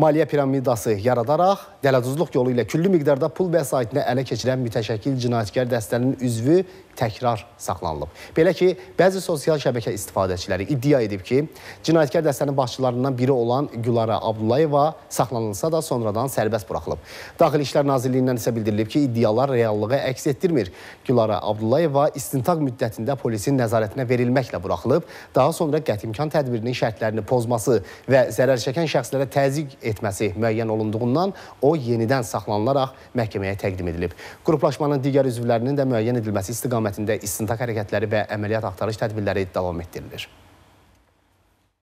maliyyə piramidası yaradaraq dələduzluq yolu ilə küllü miqdarda pul vəsaitinə ələ keçirən mütəşəkkil cinayətkar dəstənin üzvü təkrar saxlanılıb. Belə ki, bəzi sosial şəbəkə istifadəçiləri iddia edib ki, cinayətkar dəstənin başçılarından biri olan Gülara Abdullayeva saxlanılsa da sonradan sərbəst buraxılıb. Daxili İşlər Nazirliyindən isə bildirilib ki, iddialar reallığı əks etdirmir. Gülara Abdullayeva istintaq müddətində polisin nəzarətinə verilməklə buraxılıb, daha sonra qətimkan tədbirinin şərtlərini pozması və zərər çəkən şəxslərə təzyiq etməklə etməsi müəyyən olunduğundan o yenidən saxlanılaraq məhkəməyə təqdim edilib. Qruplaşmanın digər üzvlərinin də müəyyən edilməsi istiqamətində istintaq hərəkətləri və əməliyyat axtarış tədbirləri davam etdirilir.